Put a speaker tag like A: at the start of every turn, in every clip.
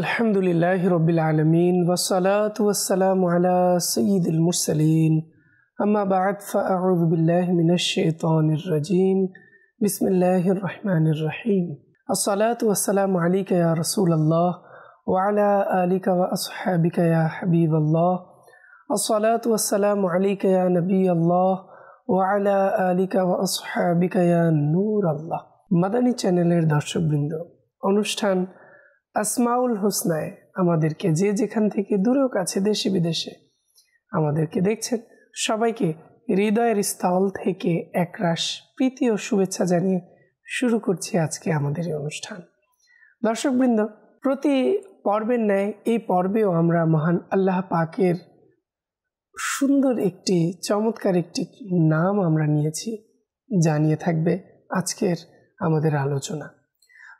A: الحمد لله رب العالمين والصلاة والسلام على سيد المرسلين أما بعد فأعوذ بالله من الشيطان الرجيم بسم الله الرحمن الرحيم الصلاة والسلام عليك يا رسول الله وعلى آلك وأصحابك يا حبيب الله الصلاة والسلام عليك يا نبي الله وعلى آلك وأصحابك يا نور الله مدني চ্যানেলের দর্শকবৃন্দ অনুষ্ঠান আসমাউল হোসনায় আমাদেরকে যে যেখান থেকে দূরেও কাছে দেশে বিদেশে আমাদেরকে দেখছেন সবাইকে হৃদয়ের স্থল থেকে একরাশ প্রীতি ও শুভেচ্ছা জানিয়ে শুরু করছি আজকে আমাদের এই অনুষ্ঠান দর্শকবৃন্দ প্রতি পর্বের ন্যায় এই পর্বেও আমরা মহান আল্লাহ পাকের সুন্দর একটি চমৎকার একটি নাম আমরা নিয়েছি জানিয়ে থাকবে আজকের আমাদের আলোচনা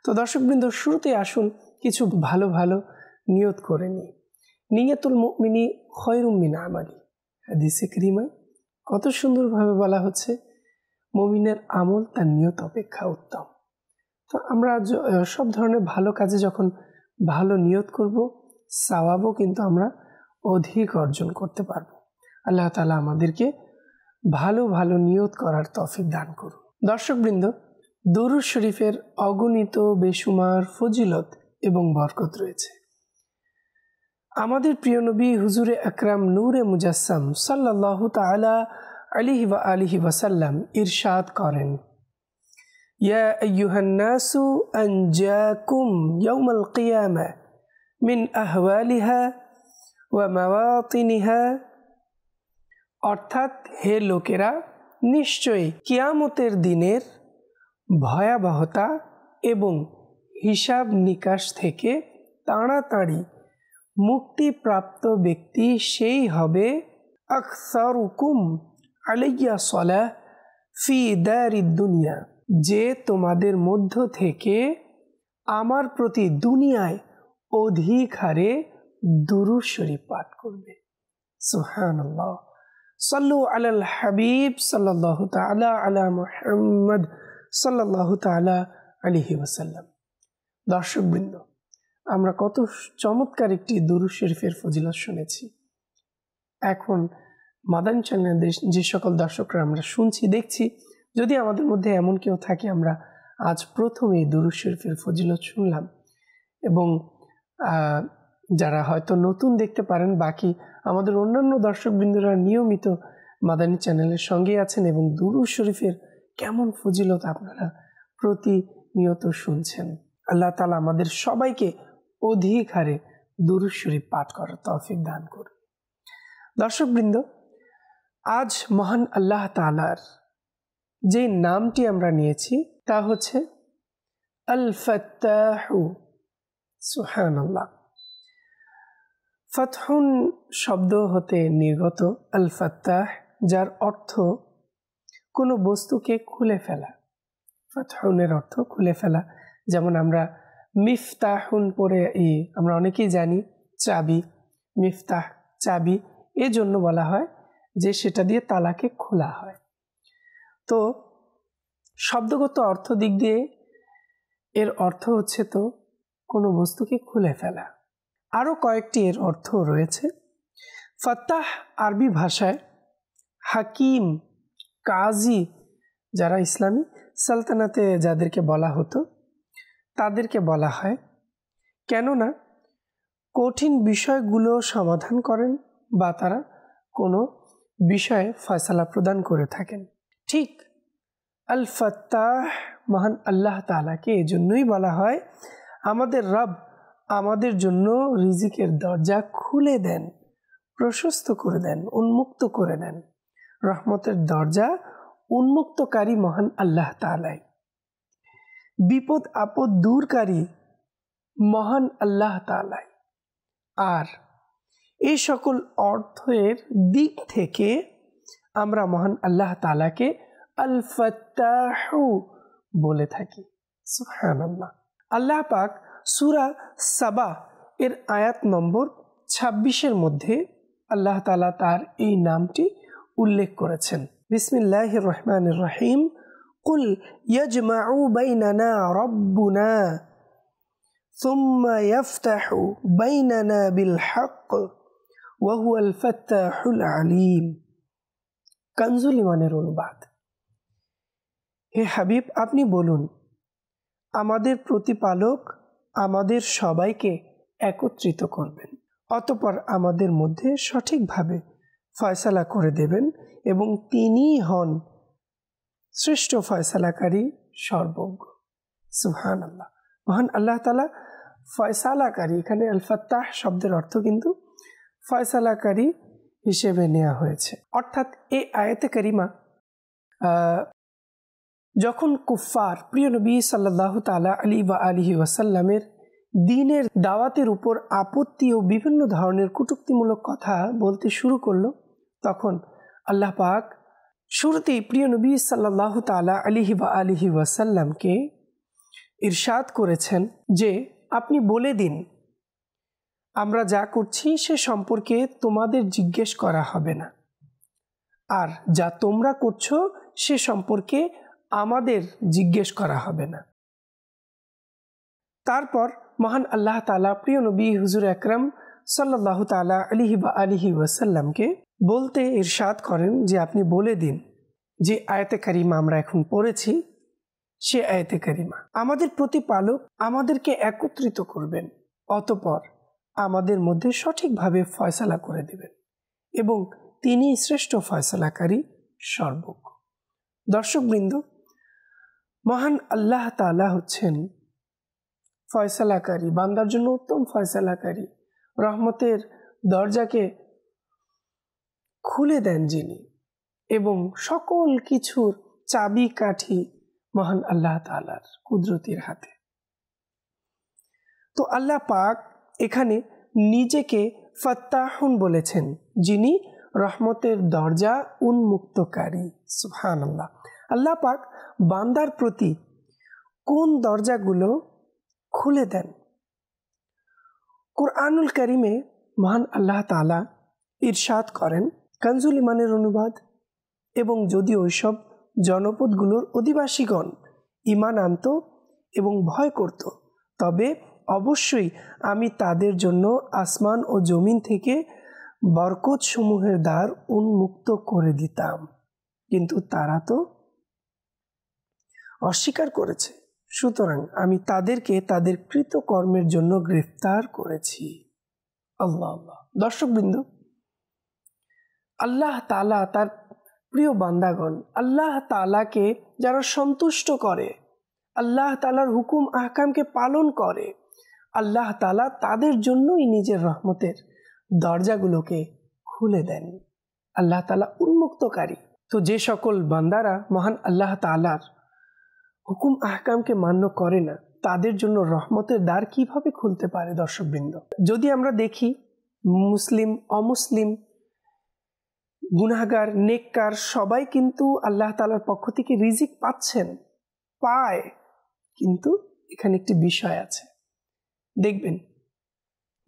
A: তো দর্শকবৃন্দ শুরুতে আসুন কিছু ভালো ভালো নিয়ত করে নিই নিয়াতুল মিনি খয়রুম্মিন আমালি হাদিসে ক্রিমায় কত সুন্দরভাবে বলা হচ্ছে মমিনের আমল তার নিয়ত অপেক্ষা উত্তম তো আমরা সব ধরনের ভালো কাজে যখন ভালো নিয়ত করব সাওয়াবও কিন্তু আমরা অধিক অর্জন করতে পারব আল্লাহ তালা আমাদেরকে ভালো ভালো নিয়ত করার তফিক দান করুন দর্শকবৃন্দ দরুদ শরীফের অগণিত বেসুমার ফজিলত এবং বরকত রয়েছে আমাদের প্রিয় নবী হযরে আকরম নূরে মুজা SSM সাল্লাল্লাহু তাআলা আলাইহি ওয়া আলিহি ওয়াসাল্লাম ইরশাদ করেন ইয়া আইয়ুহান নাসু আনজাকুমYawmal Qiyamah min ahwalha wa mawatinha অর্থাৎ হে লোকেরা নিশ্চয়ই কিয়ামতের দিনের ভয়াবহতা এবং হিসাব নিকাশ থেকে তাড়াতাড়ি মুক্তিপ্রাপ্ত ব্যক্তি সেই হবে আকসারুকুম আলাইয়া সলা ফি দুনিয়া যে তোমাদের মধ্য থেকে আমার প্রতি দুনিয়ায় অধিক হারে দুরু শরীফ পাঠ করবে সুহানাল্লাহ সাল্লু আলাল হাবিব সাল্লাহ তালা আলা মুহাম্মদ সাল্লাহ তালা আলহি ওসাল্লাম দর্শকবৃন্দ আমরা কত চমৎকার একটি দুরু শরীফের ফজিলত শুনেছি এখন মাদান চ্যানেলের যে সকল দর্শকরা আমরা শুনছি দেখছি যদি আমাদের মধ্যে এমন কেউ থাকে আমরা আজ প্রথমে দুরু শরীফের ফজিলত শুনলাম এবং যারা হয়তো নতুন দেখতে পারেন বাকি আমাদের অন্যান্য দর্শকবৃন্দরা নিয়মিত মাদানী চ্যানেলের সঙ্গে আছেন এবং দুরু শরীফের কেমন ফজিলত আপনারা প্রতিনিয়ত শুনছেন আল্লাহ তালা আমাদের সবাইকে অধিক হারে দুরুশ্বরী পাঠ করার তফিক দান করুন দর্শকবৃন্দ আজ মহান আল্লাহ তালার যে নামটি আমরা নিয়েছি তা হচ্ছে আল ফতাহু সুহান আল্লাহ ফাতহুন শব্দ হতে নির্গত আল ফতাহ যার অর্থ কোনো বস্তুকে খুলে ফেলা ফাতহুনের অর্থ খুলে ফেলা যেমন আমরা মিফতাহুন পরে ই আমরা অনেকেই জানি চাবি মিফতাহ চাবি এজন্য বলা হয় যে সেটা দিয়ে তালাকে খোলা হয় তো শব্দগত অর্থ দিক দিয়ে এর অর্থ হচ্ছে তো কোনো বস্তুকে খুলে ফেলা আরও কয়েকটি এর অর্থ রয়েছে ফত্তাহ আরবি ভাষায় হাকিম কাজী যারা ইসলামী সালতানাতে যাদেরকে বলা হতো তাদেরকে বলা হয় কেননা কঠিন বিষয়গুলো সমাধান করেন বা তারা কোনো বিষয়ে ফয়সালা প্রদান করে থাকেন ঠিক আল ফত্তাহ মহান আল্লাহ তালাকে এজন্যই বলা হয় আমাদের রব আমাদের জন্য রিজিকের দরজা খুলে দেন প্রশস্ত করে দেন উন্মুক্ত করে দেন রহমতের দরজা উন্মুক্তকারী মহান আল্লাহ তালাই বিপদ আপদ দূরকারী মহান আল্লাহ তালাই আর এই সকল অর্থের দিক থেকে আমরা মহান আল্লাহ তালাকে আল বলে থাকি সুহান আল্লাহ আল্লাহ পাক সুরা সাবা এর আয়াত নম্বর ছাব্বিশের মধ্যে আল্লাহ তালা তার এই নামটি উল্লেখ করেছেন বিসমিল্লাহ রহমান রহিম কুল ইয়াজমাউ বাইনানা রব্বুনা সুম্মা ইয়াফতাহু বাইনানা বিল হক ওয়াহুয়া আল ফাত্তাহুল আলিম কানজুল ইমানের অনুবাদ হে হাবিব আপনি বলুন আমাদের প্রতিপালক আমাদের সবাইকে একত্রিত করবেন অতপর আমাদের মধ্যে সঠিকভাবে ফয়সালা করে দেবেন এবং তিনিই হন শ্রেষ্ঠ ফয়সালাকারী সর্বজ্ঞ সুহান আল্লাহ মহান আল্লাহ তালা ফয়সালাকারী এখানে আলফাত্তাহ শব্দের অর্থ কিন্তু ফয়সালাকারী হিসেবে নেওয়া হয়েছে অর্থাৎ এ আয়তে করিমা যখন কুফফার প্রিয় নবী সাল্লাহ তালা আলী বা আলী ওয়াসাল্লামের দিনের দাওয়াতের উপর আপত্তি ও বিভিন্ন ধরনের কটুক্তিমূলক কথা বলতে শুরু করলো তখন আল্লাহ পাক শুরুতে প্রিয় নবী সাল্লাহ তালা আলিহি বা আলিহি ওয়াসাল্লামকে ইরশাদ করেছেন যে আপনি বলে দিন আমরা যা করছি সে সম্পর্কে তোমাদের জিজ্ঞেস করা হবে না আর যা তোমরা করছো সে সম্পর্কে আমাদের জিজ্ঞেস করা হবে না তারপর মহান আল্লাহ তালা প্রিয় নবী হুজুর আকরম সাল্লাহ তালা আলিহি বা আলিহি ওয়াসাল্লামকে বলতে ইরশাদ করেন যে আপনি বলে দিন যে আয়তে কারিমা আমরা এখন পড়েছি সে আয়তে কারিমা আমাদের প্রতিপালক আমাদেরকে একত্রিত করবেন অতপর আমাদের মধ্যে সঠিকভাবে ফয়সালা করে দেবেন এবং তিনি শ্রেষ্ঠ ফয়সালাকারী সর্বজ্ঞ দর্শকবৃন্দ মহান আল্লাহ তালা হচ্ছেন ফয়সালাকারী বান্দার জন্য উত্তম ফয়সালাকারী রহমতের দরজাকে খুলে দেন যিনি এবং সকল কিছুর চাবি কাঠি মহান আল্লাহ তালার কুদরতির হাতে তো আল্লাহ পাক এখানে নিজেকে ফত্তাহন বলেছেন যিনি রহমতের দরজা উন্মুক্তকারী সুহান আল্লাহ আল্লাহ পাক বান্দার প্রতি কোন দরজাগুলো খুলে দেন কোরআনুল করিমে মহান আল্লাহ তালা ইরশাদ করেন কাঞ্জুল ইমানের অনুবাদ এবং যদি ওইসব জনপদগুলোর অধিবাসীগণ ইমান আনত এবং ভয় করত তবে অবশ্যই আমি তাদের জন্য আসমান ও জমিন থেকে বরকত সমূহের দ্বার উন্মুক্ত করে দিতাম কিন্তু তারা তো অস্বীকার করেছে সুতরাং আমি তাদেরকে তাদের কৃতকর্মের জন্য গ্রেফতার করেছি আল্লাহ আল্লাহ দর্শকবৃন্দ আল্লাহ তালা তার প্রিয় বান্দাগণ আল্লাহ তালাকে যারা সন্তুষ্ট করে আল্লাহ তালার হুকুম আহকামকে পালন করে আল্লাহ তালা তাদের জন্যই নিজের রহমতের দরজাগুলোকে খুলে দেন আল্লাহ তালা উন্মুক্তকারী তো যে সকল বান্দারা মহান আল্লাহ তালার হুকুম আহকামকে মান্য করে না তাদের জন্য রহমতের দ্বার কিভাবে খুলতে পারে দর্শকবৃন্দ যদি আমরা দেখি মুসলিম অমুসলিম গুনাহগার নেককার সবাই কিন্তু আল্লাহ তালার পক্ষ থেকে রিজিক পাচ্ছেন পায় কিন্তু এখানে একটি বিষয় আছে দেখবেন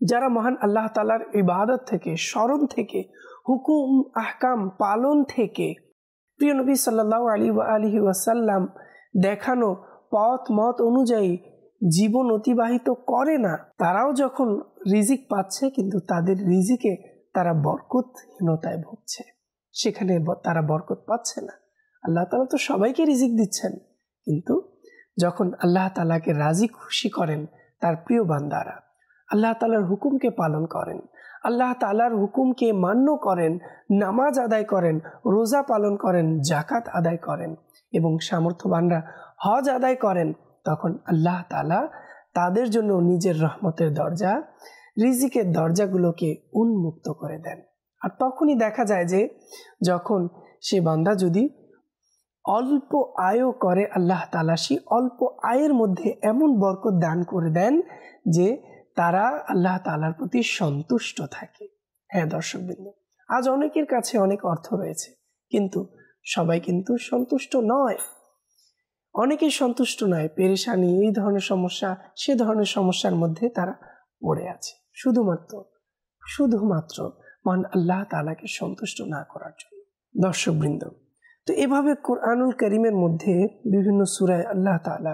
A: যারা মহান আল্লাহ তালার ইবাদত থেকে স্মরণ থেকে হুকুম আহকাম পালন থেকে প্রিয় নবী সাল্লাহ আলী আলহি ওয়াসাল্লাম দেখানো পথ মত অনুযায়ী জীবন অতিবাহিত করে না তারাও যখন রিজিক পাচ্ছে কিন্তু তাদের রিজিকে তারা বরকতহীনতায় ভুগছে সেখানে তারা বরকত পাচ্ছে না আল্লাহ তালা তো সবাইকে রিজিক দিচ্ছেন কিন্তু যখন আল্লাহ তালাকে রাজি খুশি করেন তার প্রিয় বান্দারা আল্লাহ তালার হুকুমকে পালন করেন আল্লাহ তালার হুকুমকে মান্য করেন নামাজ আদায় করেন রোজা পালন করেন জাকাত আদায় করেন এবং সামর্থ্যবানরা হজ আদায় করেন তখন আল্লাহ তালা তাদের জন্য নিজের রহমতের দরজা রিজিকের দরজাগুলোকে উন্মুক্ত করে দেন আর তখনই দেখা যায় যে যখন সে বান্দা যদি অল্প আয়ও করে আল্লাহ তালা অল্প আয়ের মধ্যে এমন বরকত দান করে দেন যে তারা আল্লাহ তালার প্রতি সন্তুষ্ট থাকে হ্যাঁ দর্শকবৃন্দ আজ অনেকের কাছে অনেক অর্থ রয়েছে কিন্তু সবাই কিন্তু সন্তুষ্ট নয় অনেকেই সন্তুষ্ট নয় পেরেশানি এই ধরনের সমস্যা সে ধরনের সমস্যার মধ্যে তারা পড়ে আছে শুধুমাত্র শুধুমাত্র মহান আল্লাহ তালাকে সন্তুষ্ট না করার জন্য দর্শকবৃন্দ তো এভাবে কোরআনুল করিমের মধ্যে বিভিন্ন সুরায় আল্লাহ তালা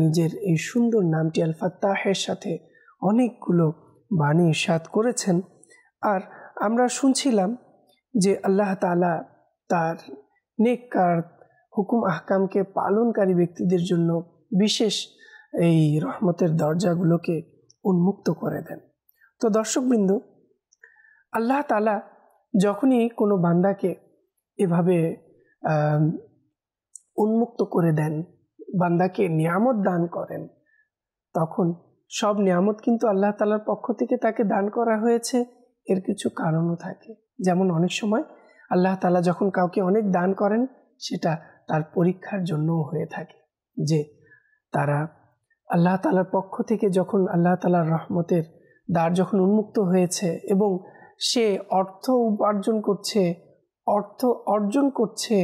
A: নিজের এই সুন্দর নামটি আল ফাত্তাহের সাথে অনেকগুলো বাণী সাত করেছেন আর আমরা শুনছিলাম যে আল্লাহ তালা তার নেককার হুকুম আহকামকে পালনকারী ব্যক্তিদের জন্য বিশেষ এই রহমতের দরজাগুলোকে উন্মুক্ত করে দেন তো দর্শকবৃন্দ আল্লাহ তালা যখনই কোনো বান্দাকে এভাবে উন্মুক্ত করে দেন বান্দাকে নিয়ামত দান করেন তখন সব নিয়ামত কিন্তু আল্লাহ তালার পক্ষ থেকে তাকে দান করা হয়েছে এর কিছু কারণও থাকে যেমন অনেক সময় আল্লাহ তালা যখন কাউকে অনেক দান করেন সেটা তার পরীক্ষার জন্যও হয়ে থাকে যে তারা আল্লাহ তালার পক্ষ থেকে যখন আল্লাহ তালার রহমতের দ্বার যখন উন্মুক্ত হয়েছে এবং সে অর্থ উপার্জন করছে অর্থ অর্জন করছে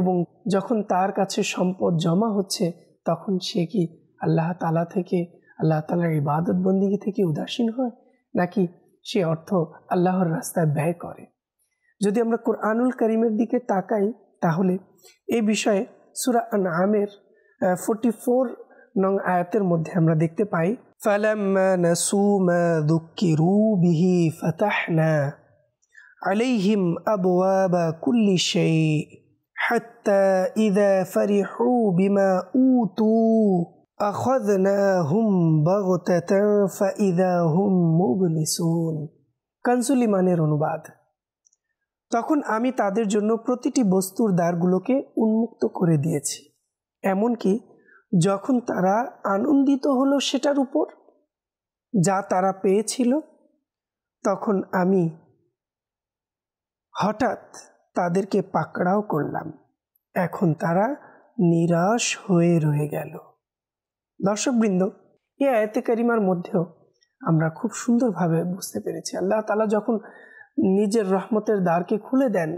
A: এবং যখন তার কাছে সম্পদ জমা হচ্ছে তখন সে কি আল্লাহ তালা থেকে আল্লাহ তালার ইবাদত বন্দিগি থেকে উদাসীন হয় নাকি সে অর্থ আল্লাহর রাস্তায় ব্যয় করে যদি আমরা কোরআনুল করিমের দিকে তাকাই তাহলে এ বিষয়ে সুরা আন আমের ফোরটি ফোর নং আয়াতের মধ্যে আমরা দেখতে পাই فلما نسوا ما ذكروا به فتحنا عليهم أبواب كل شيء حتى إذا فرحوا بما أوتوا أخذناهم بغتة فإذا هم مبلسون কানসুল ইমানের অনুবাদ তখন আমি তাদের জন্য প্রতিটি বস্তুর দ্বারগুলোকে উন্মুক্ত করে দিয়েছি এমনকি যখন তারা আনন্দিত হলো সেটার উপর যা তারা পেয়েছিল তখন আমি হঠাৎ তাদেরকে পাকড়াও করলাম এখন তারা নিরাশ হয়ে রয়ে গেল দর্শকবৃন্দ এ আয়তে কারিমার মধ্যেও আমরা খুব সুন্দরভাবে বুঝতে পেরেছি আল্লাহ তালা যখন নিজের রহমতের দ্বারকে খুলে দেন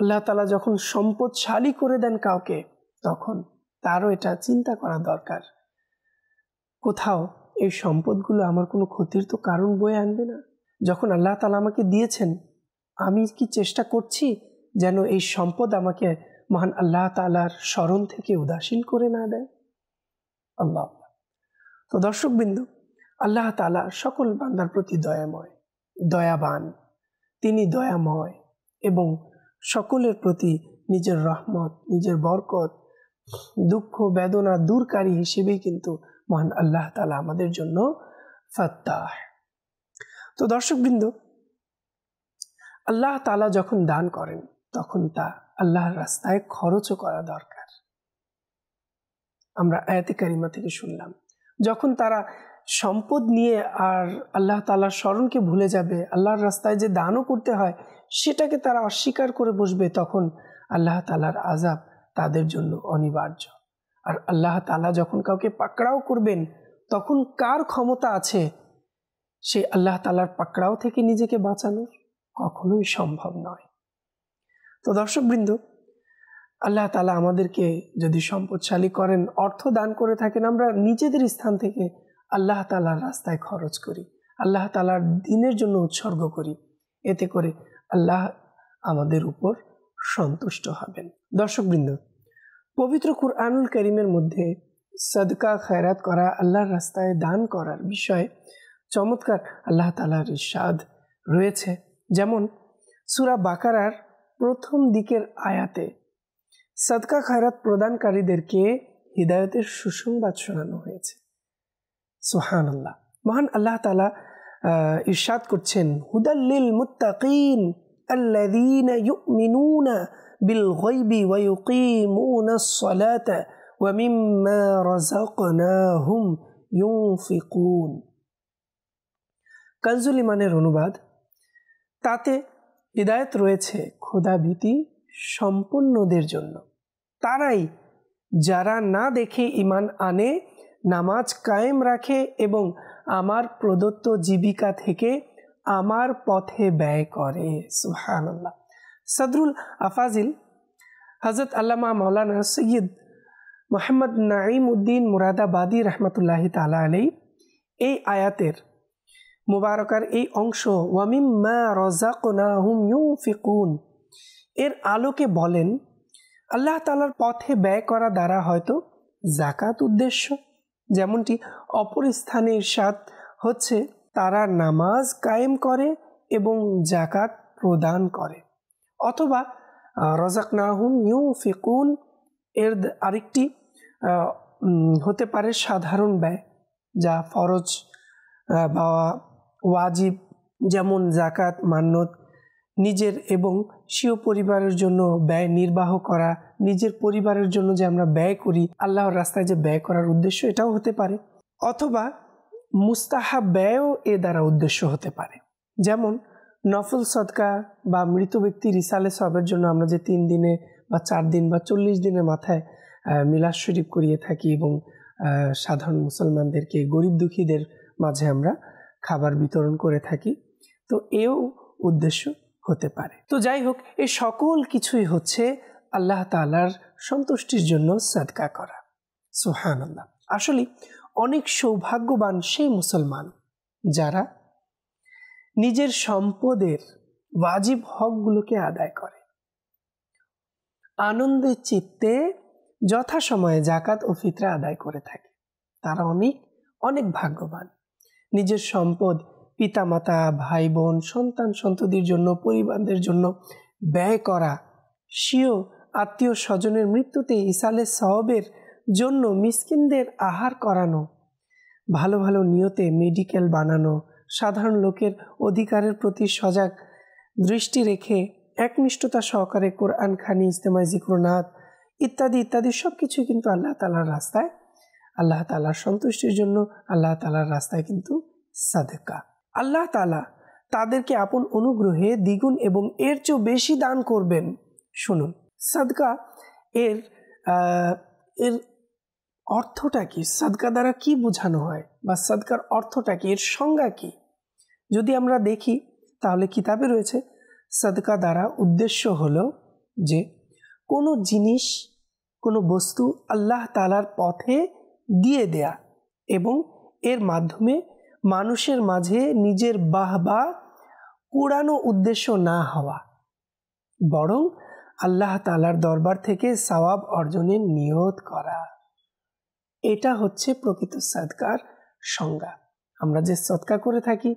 A: আল্লাহ তালা যখন সম্পদশালী করে দেন কাউকে তখন তারও এটা চিন্তা করা দরকার কোথাও এই সম্পদগুলো আমার কোনো ক্ষতির তো কারণ বয়ে আনবে না যখন আল্লাহ তালা আমাকে দিয়েছেন আমি কি চেষ্টা করছি যেন এই সম্পদ আমাকে মহান আল্লাহ তালার স্মরণ থেকে উদাসীন করে না দেয় আল্লাহ তো দর্শকবৃন্দ আল্লাহ তালা সকল বান্দার প্রতি দয়াময় দয়াবান তিনি দয়াময় এবং সকলের প্রতি নিজের রহমত নিজের বরকত দুঃখ বেদনা দূরকারী হিসেবেই কিন্তু মহান আল্লাহ তালা আমাদের জন্য ফত্তাহ তো দর্শক বৃন্দ আল্লাহ তালা যখন দান করেন তখন তা আল্লাহর রাস্তায় খরচও করা দরকার আমরা আয়াতিকারিমা থেকে শুনলাম যখন তারা সম্পদ নিয়ে আর আল্লাহ তালার স্মরণকে ভুলে যাবে আল্লাহর রাস্তায় যে দানও করতে হয় সেটাকে তারা অস্বীকার করে বসবে তখন আল্লাহ তালার আজাব তাদের জন্য অনিবার্য আর আল্লাহ তালা যখন কাউকে পাকড়াও করবেন তখন কার ক্ষমতা আছে সে আল্লাহ তালার পাকড়াও থেকে নিজেকে বাঁচানোর কখনোই সম্ভব নয় তো দর্শকবৃন্দ আল্লাহ তালা আমাদেরকে যদি সম্পদশালী করেন অর্থ দান করে থাকেন আমরা নিজেদের স্থান থেকে আল্লাহ তালার রাস্তায় খরচ করি আল্লাহ তালার দিনের জন্য উৎসর্গ করি এতে করে আল্লাহ আমাদের উপর সন্তুষ্ট হবেন দর্শকবৃন্দ পবিত্র কুরআনুল করিমের মধ্যে সদকা খায়রাত করা আল্লাহর রাস্তায় দান করার বিষয়ে চমৎকার আল্লাহ তালার ইসাদ রয়েছে যেমন সুরা বাকারার প্রথম দিকের আয়াতে সদকা খায়রাত প্রদানকারীদেরকে হৃদায়তের সুসংবাদ শোনানো হয়েছে সোহান আল্লাহ মহান আল্লাহ তালা ইরশাদ করছেন হুদাল্লিল মুতাকিন الذين يؤمنون بالغيب ويقيمون الصلاة ومما رزقناهم ينفقون কানজুল ইমানের অনুবাদ তাতে হৃদায়ত রয়েছে ক্ষুধাভীতি সম্পূর্ণদের জন্য তারাই যারা না দেখে ইমান আনে নামাজ কায়েম রাখে এবং আমার প্রদত্ত জীবিকা থেকে আমার পথে ব্যয় করে সুহান আল্লাহ সদরুল আফাজিল হজরত আল্লামা মৌলানা সৈয়দ মোহাম্মদ নাইম উদ্দিন মুরাদাবাদী রহমতুল্লাহ তালা আলী এই আয়াতের মুবারকার এই অংশ ওয়ামিম মা রাজাকুনাহুম ফিকুন এর আলোকে বলেন আল্লাহ তালার পথে ব্যয় করা দ্বারা হয়তো জাকাত উদ্দেশ্য যেমনটি অপর স্থানে ইরশাদ হচ্ছে তারা নামাজ কায়েম করে এবং জাকাত প্রদান করে অথবা রজাক নাহুম ইউ ফিকুন এর আরেকটি হতে পারে সাধারণ ব্যয় যা ফরজ বা ওয়াজিব যেমন জাকাত মান্যত নিজের এবং স্বীয় পরিবারের জন্য ব্যয় নির্বাহ করা নিজের পরিবারের জন্য যে আমরা ব্যয় করি আল্লাহর রাস্তায় যে ব্যয় করার উদ্দেশ্য এটাও হতে পারে অথবা মুস্তাহা ব্যয়ও এ দ্বারা উদ্দেশ্য হতে পারে যেমন নফল সদকা বা মৃত ব্যক্তি রিসালে সবের জন্য আমরা যে তিন দিনে বা চার দিন বা চল্লিশ দিনের মাথায় মিলাস শরীফ করিয়ে থাকি এবং সাধারণ মুসলমানদেরকে গরিব দুঃখীদের মাঝে আমরা খাবার বিতরণ করে থাকি তো এও উদ্দেশ্য হতে পারে তো যাই হোক এ সকল কিছুই হচ্ছে আল্লাহ তালার সন্তুষ্টির জন্য সাদকা করা সোহান আল্লাহ আসলে অনেক সৌভাগ্যবান সেই মুসলমান যারা নিজের সম্পদের বাজিব হকগুলোকে আদায় করে আনন্দে চিত্তে যথাসময়ে জাকাত ও ফিতরা আদায় করে থাকে তারা অনেক অনেক ভাগ্যবান নিজের সম্পদ পিতামাতা ভাই বোন সন্তান সন্ততির জন্য পরিবারদের জন্য ব্যয় করা সিও আত্মীয় স্বজনের মৃত্যুতে ইসালে সহবের জন্য মিসকিনদের আহার করানো ভালো ভালো নিয়তে মেডিকেল বানানো সাধারণ লোকের অধিকারের প্রতি সজাগ দৃষ্টি রেখে একনিষ্ঠতা সহকারে কোরআন খানি ইস্তেমায় জিক্রনাথ ইত্যাদি ইত্যাদি সব কিছু কিন্তু আল্লাহ তালার রাস্তায় আল্লাহ তালার সন্তুষ্টির জন্য আল্লাহ তালার রাস্তায় কিন্তু সাদেকা আল্লাহ তালা তাদেরকে আপন অনুগ্রহে দ্বিগুণ এবং এর চেয়েও বেশি দান করবেন শুনুন সাদকা এর এর অর্থটা কি সাদকা দ্বারা কি বোঝানো হয় বা সাদকার অর্থটা কি এর সংজ্ঞা কি যদি আমরা দেখি তাহলে কিতাবে রয়েছে সাদকা দ্বারা উদ্দেশ্য হলো যে কোনো জিনিস কোনো বস্তু আল্লাহ তালার পথে দিয়ে দেয়া এবং এর মাধ্যমে মানুষের মাঝে নিজের বা কুড়ানো উদ্দেশ্য না হওয়া বরং আল্লাহ তালার দরবার থেকে সওয়াব অর্জনের নিয়ত করা এটা হচ্ছে প্রকৃত সৎকার সংজ্ঞা আমরা যে সৎকার করে থাকি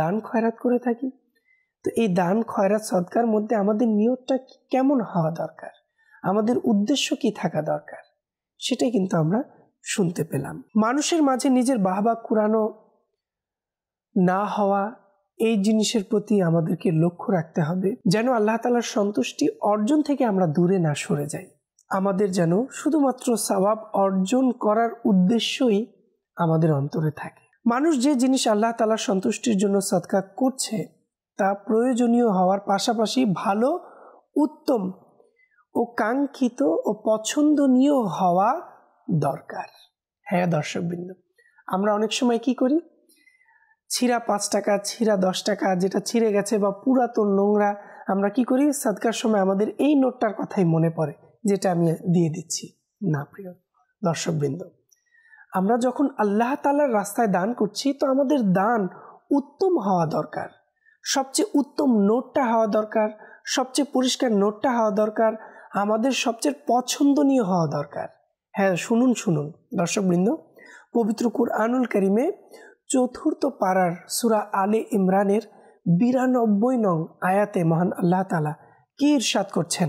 A: দান খয়রাত করে থাকি তো এই দান খয়রাত সৎকার মধ্যে আমাদের নিয়তটা কেমন হওয়া দরকার আমাদের উদ্দেশ্য কি থাকা দরকার সেটাই কিন্তু আমরা শুনতে পেলাম মানুষের মাঝে নিজের বাহবা কুরানো না হওয়া এই জিনিসের প্রতি আমাদেরকে লক্ষ্য রাখতে হবে যেন আল্লাহ তালার সন্তুষ্টি অর্জন থেকে আমরা দূরে না সরে যাই আমাদের যেন শুধুমাত্র স্বভাব অর্জন করার উদ্দেশ্যই আমাদের অন্তরে থাকে মানুষ যে জিনিস আল্লাহ তালার সন্তুষ্টির জন্য সৎকার করছে তা প্রয়োজনীয় হওয়ার পাশাপাশি ভালো উত্তম ও কাঙ্ক্ষিত ও পছন্দনীয় হওয়া দরকার হ্যাঁ দর্শকবৃন্দ আমরা অনেক সময় কি করি ছিঁড়া পাঁচ টাকা ছিঁড়া দশ টাকা যেটা ছিঁড়ে গেছে বা পুরাতন নোংরা আমরা কি করি সৎকার সময় আমাদের এই নোটটার কথাই মনে পড়ে যেটা আমি দিয়ে দিচ্ছি না প্রিয় দর্শকবৃন্দ আমরা যখন আল্লাহ তালার রাস্তায় দান করছি তো আমাদের দান উত্তম হওয়া দরকার সবচেয়ে উত্তম নোটটা হওয়া দরকার সবচেয়ে পরিষ্কার নোটটা হওয়া দরকার আমাদের সবচেয়ে পছন্দনীয় হওয়া দরকার হ্যাঁ শুনুন শুনুন দর্শকবৃন্দ পবিত্র কুরআনুল করিমে চতুর্থ পাড়ার সুরা আলে ইমরানের বিরানব্বই নং আয়াতে মহান আল্লাহ তালা কি ইরশাদ করছেন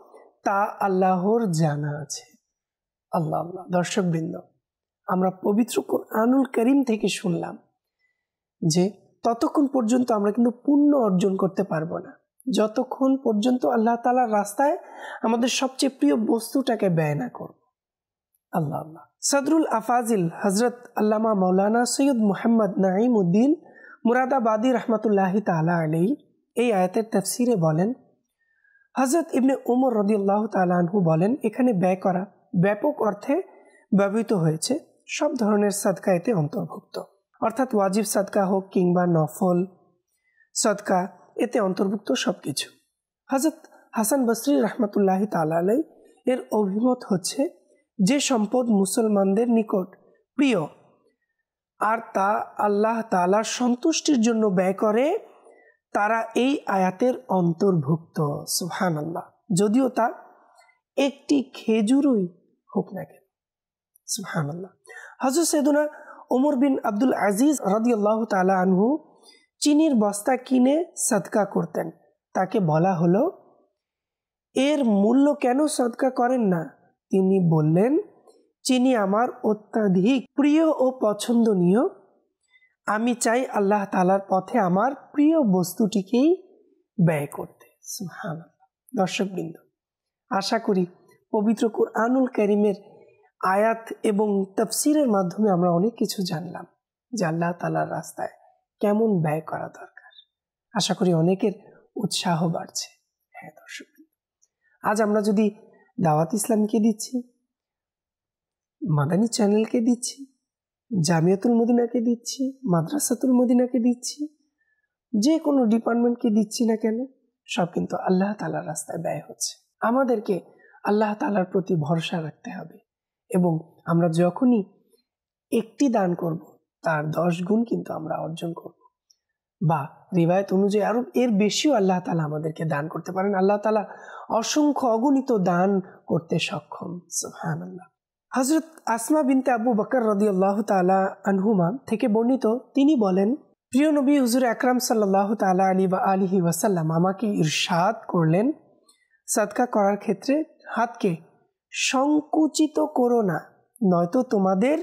A: তা আল্লাহর জানা আছে আল্লাহ আল্লাহ দর্শকবৃন্দ আমরা পবিত্র আনুল করিম থেকে শুনলাম যে ততক্ষণ পর্যন্ত আমরা কিন্তু পুণ্য অর্জন করতে পারবো না যতক্ষণ পর্যন্ত আল্লাহ তালার রাস্তায় আমাদের সবচেয়ে প্রিয় বস্তুটাকে ব্যয় না করব আল্লাহ আল্লাহ সদরুল আফাজিল হজরত আল্লামা মৌলানা সৈয়দ মোহাম্মদ নাইম উদ্দিন মুরাদাবাদী রহমতুল্লাহ তালা আলী এই আয়াতের তফসিরে বলেন হজরত ইবনে উমর রদিউল্লাহ তালাহু বলেন এখানে ব্যয় করা ব্যাপক অর্থে ব্যবহৃত হয়েছে সব ধরনের সাদকা এতে অন্তর্ভুক্ত অর্থাৎ ওয়াজিব সাদকা হোক কিংবা নফল সদকা এতে অন্তর্ভুক্ত সব কিছু হজরত হাসান বসরি রহমতুল্লাহ তালালাই এর অভিমত হচ্ছে যে সম্পদ মুসলমানদের নিকট প্রিয় আর তা আল্লাহ তালার সন্তুষ্টির জন্য ব্যয় করে তারা এই আয়াতের অন্তর্ভুক্ত সুহান আল্লাহ যদিও তা একটি খেজুরই হোক না কেন সুহান আল্লাহ হজর সেদুনা ওমর বিন আব্দুল আজিজ আল্লাহ তালা আনহু চিনির বস্তা কিনে সদকা করতেন তাকে বলা হলো এর মূল্য কেন সদকা করেন না তিনি বললেন চিনি আমার অত্যাধিক প্রিয় ও পছন্দনীয় আমি চাই আল্লাহ তালার পথে আমার প্রিয় বস্তুটিকেই ব্যয় করতে হ্যাঁ দর্শকবৃন্দ আশা করি পবিত্র কোরআনুল করিমের আয়াত এবং তফসিরের মাধ্যমে আমরা অনেক কিছু জানলাম যে আল্লাহ তালার রাস্তায় কেমন ব্যয় করা দরকার আশা করি অনেকের উৎসাহ বাড়ছে হ্যাঁ দর্শক আজ আমরা যদি দাওয়াত ইসলামকে দিচ্ছি মাদানী চ্যানেলকে দিচ্ছি জামিয়াতুল মদিনাকে দিচ্ছি মাদ্রাসাতুল মদিনাকে দিচ্ছি যে কোনো ডিপার্টমেন্টকে দিচ্ছি না কেন সব কিন্তু আল্লাহ তালার রাস্তায় ব্যয় হচ্ছে আমাদেরকে আল্লাহ তালার প্রতি ভরসা রাখতে হবে এবং আমরা যখনই একটি দান করব তার দশ গুণ কিন্তু আমরা অর্জন করব বা রিবায়ত অনুযায়ী আরও এর বেশিও আল্লাহ তালা আমাদেরকে দান করতে পারেন আল্লাহ তালা অসংখ্য অগণিত দান করতে সক্ষম সুহান আল্লাহ হজরত আসমা বিনতে আবু বকর রদি আল্লাহ তালা আনহুমা থেকে বর্ণিত তিনি বলেন প্রিয় নবী হুজুর আকরাম সাল্লাহ তালা আলী বা আলিহি ওয়াসাল্লাম আমাকে ইরশাদ করলেন সাদকা করার ক্ষেত্রে হাতকে সংকুচিত করো না নয়তো তোমাদের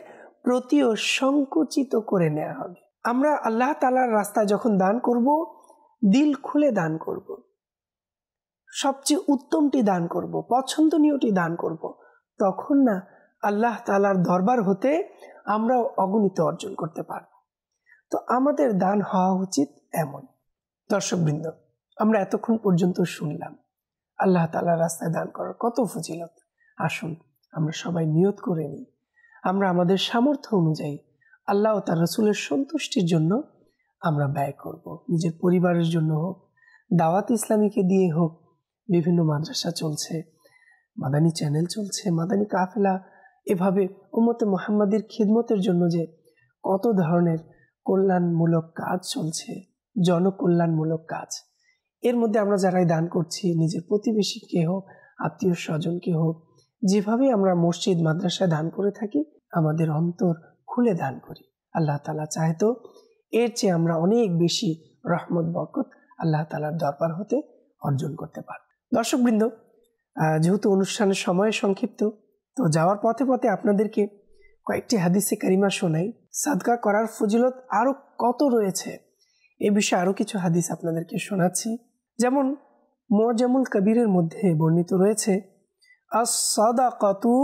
A: প্রতিও সংকুচিত করে নেওয়া হবে আমরা আল্লাহ তালার রাস্তা যখন দান করব দিল খুলে দান করব। সবচেয়ে উত্তমটি দান করব পছন্দনীয়টি দান করব তখন না আল্লাহ তালার দরবার হতে আমরা অগণিত অর্জন করতে পারব তো আমাদের দান হওয়া উচিত এমন দর্শকবৃন্দ আমরা এতক্ষণ পর্যন্ত শুনলাম আল্লাহ তালার রাস্তায় দান করার কত ফজিলত আসুন আমরা সবাই নিয়ত করে নিই আমরা আমাদের সামর্থ্য অনুযায়ী আল্লাহ ও তার রসুলের সন্তুষ্টির জন্য আমরা ব্যয় করব নিজের পরিবারের জন্য হোক দাওয়াত ইসলামীকে দিয়ে হোক বিভিন্ন মাদ্রাসা চলছে মাদানী চ্যানেল চলছে মাদানী কাফেলা এভাবে উম্মতে মোহাম্মদের খিদমতের জন্য যে কত ধরনের কল্যাণমূলক কাজ চলছে জনকল্যাণমূলক কাজ এর মধ্যে আমরা যারাই দান করছি নিজের প্রতিবেশীকে হোক আত্মীয় স্বজনকে হোক যেভাবে আমরা মসজিদ মাদ্রাসায় দান করে থাকি আমাদের অন্তর খুলে দান করি আল্লাহ তালা তো এর চেয়ে আমরা অনেক বেশি রহমত বরকত আল্লাহ তালার দরবার হতে অর্জন করতে পারব দর্শকবৃন্দ যেহেতু অনুষ্ঠানের সময় সংক্ষিপ্ত তো যাওয়ার পথে পথে আপনাদেরকে কয়েকটি হাদিসে কারিমা শোনাই সাদকা করার ফজিলত আরও কত রয়েছে এ বিষয়ে আরও কিছু হাদিস আপনাদেরকে শোনাচ্ছি যেমন মজামুল কবিরের মধ্যে বর্ণিত রয়েছে কতু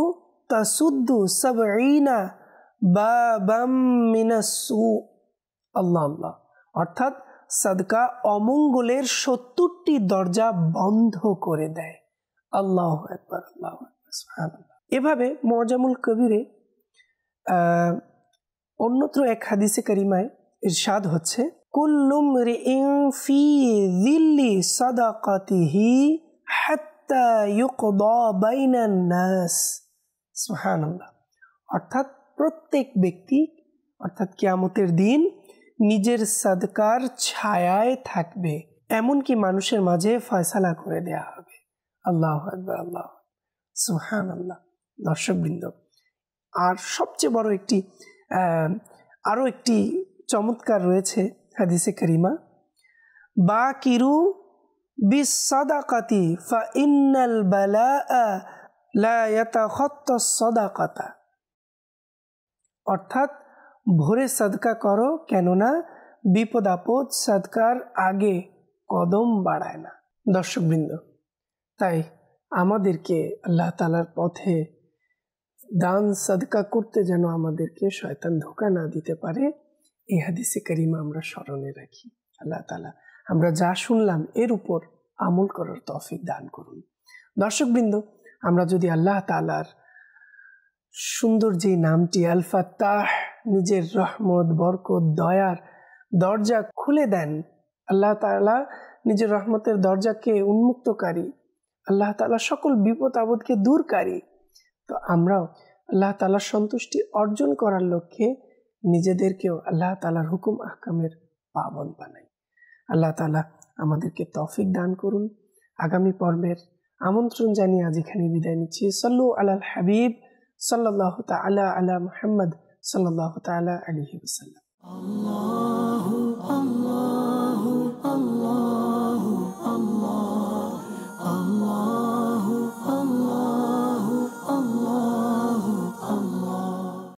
A: আল্লাহ আল্লাহ অর্থাৎ সাদকা অমঙ্গলের সত্তরটি দরজা বন্ধ করে দেয় আল্লাহ একবার আল্লাহ এভাবে মজামুল কবিরে অন্যত্র এক হাদিসে করিমায় ইরশাদ হচ্ছে কুল্লুম ফি অর্থাৎ প্রত্যেক ব্যক্তি অর্থাৎ কিয়ামতের দিন নিজের সাদকার ছায়ায় থাকবে এমনকি মানুষের মাঝে ফয়সালা করে দেয়া হবে আল্লাহ আল্লাহ সুহান আল্লাহ দর্শকবৃন্দ আর সবচেয়ে বড় একটি আরও একটি চমৎকার রয়েছে হাদিসে করিমা বা কিরু বিসাদাকাতি ফা ইন্নাল বালা সদাকতা অর্থাৎ ভোরে সাদকা করো কেননা বিপদ আপদ সাদকার আগে কদম বাড়ায় না দর্শকবৃন্দ তাই আমাদেরকে আল্লাহ তালার পথে দান সাদকা করতে যেন আমাদেরকে শয়তান ধোকা না দিতে পারে এই হাদিসে করিমা আমরা স্মরণে রাখি আল্লাহ তালা আমরা যা শুনলাম এর উপর আমল করার তফিক দান করুন দর্শকবৃন্দ আমরা যদি আল্লাহ তালার সুন্দর যে নামটি আলফা তাহ নিজের রহমত বরকত দয়ার দরজা খুলে দেন আল্লাহ তালা নিজের রহমতের দরজাকে উন্মুক্তকারী আল্লাহ তালা সকল বিপদ আপদকে দূরকারী তো আমরাও আল্লাহ তালার সন্তুষ্টি অর্জন করার লক্ষ্যে নিজেদেরকেও আল্লাহ তালার হুকুম আহকামের পাবন বানাই আল্লাহ তালা আমাদেরকে তফিক দান করুন আগামী পর্বের আমন্ত্রণ জানিয়ে আজ এখানে বিদায় নিচ্ছি সল্লু আলাল হাবিব সাল্লাহ আল্লাহ আলা মোহাম্মদ সাল্লাহ তালা আলহি ওসাল্লাম